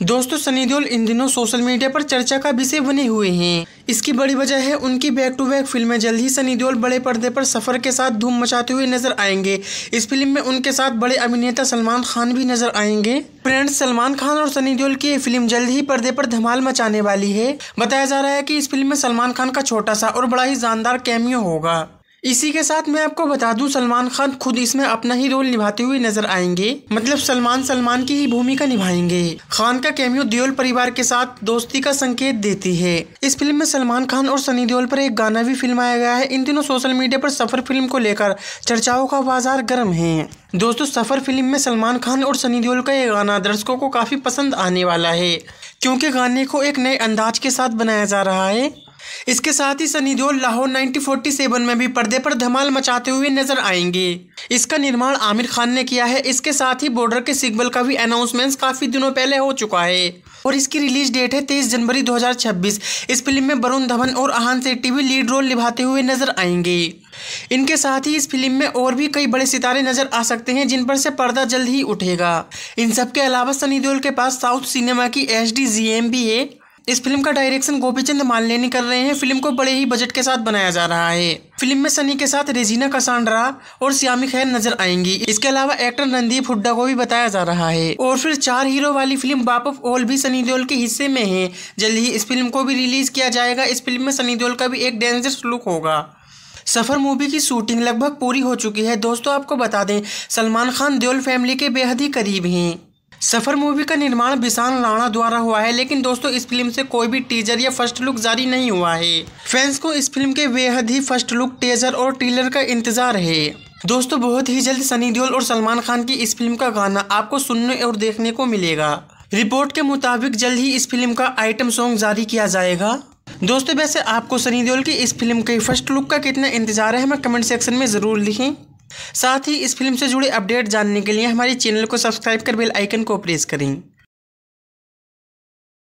दोस्तों सनी देओल इन दिनों social media पर चर्चा का विषय बने हुए हैं इसकी बड़ी वजह है उनकी बैक टू बैक फिल्में जल्द ही सनी देओल बड़े पर्दे पर सफर के साथ धूम मचाते हुए नजर आएंगे इस फिल्म में उनके साथ बड़े अभिनेता सलमान खान भी नजर आएंगे फ्रेंड्स सलमान खान और सनी देओल की ये फिल्म जल्द ही पर्दे पर धमाल मचाने वाली है बताया जा रहा है की इस फिल्म में सलमान खान का छोटा सा और बड़ा ही जानदार कैमियो होगा इसी के साथ मैं आपको बता दूं सलमान खान खुद इसमें अपना ही रोल निभाते हुए नजर आएंगे मतलब सलमान सलमान की ही भूमिका निभाएंगे खान का कैमियो देओल परिवार के साथ दोस्ती का संकेत देती है इस फिल्म में सलमान खान और सनी देओल पर एक गाना भी फिल्माया गया है इन दिनों सोशल मीडिया पर सफर फिल्म को लेकर चर्चाओं का बाजार गर्म है दोस्तों सफर फिल्म में सलमान खान और सनी देओल का ये गाना दर्शकों को काफी पसंद आने वाला है क्योंकि गाने को एक नए अंदाज के साथ बनाया जा रहा है इसके साथ ही सनी देओल लाहौर 1947 में भी पर्दे पर धमाल मचाते हुए नजर आएंगे इसका निर्माण आमिर खान ने किया है इसके साथ ही बॉर्डर के सिग्बल का भी अनाउंसमेंट काफी दिनों पहले हो चुका है और इसकी रिलीज डेट है 23 जनवरी 2026 इस फिल्म में वरुण धवन और आहान सेट्टी भी लीड रोल निभाते हुए नजर आएंगे इनके साथ ही इस फिल्म में और भी कई बड़े सितारे नजर आ सकते हैं जिन पर से पर्दा जल्द ही उठेगा इन सब के अलावा सनी देओल के पास साउथ सिनेमा की एच भी है इस फिल्म का डायरेक्शन गोपीचंद मालनेनी कर रहे हैं फिल्म को बड़े ही बजट के साथ बनाया जा रहा है फिल्म में सनी के साथ रेजीना कसांड्रा और श्यामी खैर नजर आएंगी इसके अलावा एक्टर रणदीप हुड्डा को भी बताया जा रहा है और फिर चार हीरो वाली फिल्म बाप ऑफ ऑल भी सनी देओल के हिस्से में है जल्द ही इस फिल्म को भी रिलीज किया जाएगा इस फिल्म में सनी देओल का भी एक डेंजरस लुक होगा सफ़र मूवी की शूटिंग लगभग पूरी हो चुकी है दोस्तों आपको बता दें सलमान खान देओल फैमिली के बेहद ही करीब हैं सफ़र मूवी का निर्माण विशाल राणा द्वारा हुआ है लेकिन दोस्तों इस फिल्म से कोई भी टीजर या फर्स्ट लुक जारी नहीं हुआ है फैंस को इस फिल्म के बेहद ही फर्स्ट लुक टीजर और ट्रेलर का इंतजार है दोस्तों बहुत ही जल्द सनी देओल और सलमान खान की इस फिल्म का गाना आपको सुनने और देखने को मिलेगा रिपोर्ट के मुताबिक जल्द ही इस फिल्म का आइटम सॉन्ग जारी किया जाएगा दोस्तों वैसे आपको सनी देओल की इस फिल्म के फर्स्ट लुक का कितना इंतजार है हमें कमेंट सेक्शन में ज़रूर लिखें साथ ही इस फिल्म से जुड़े अपडेट जानने के लिए हमारे चैनल को सब्सक्राइब कर बेल आइकन को प्रेस करें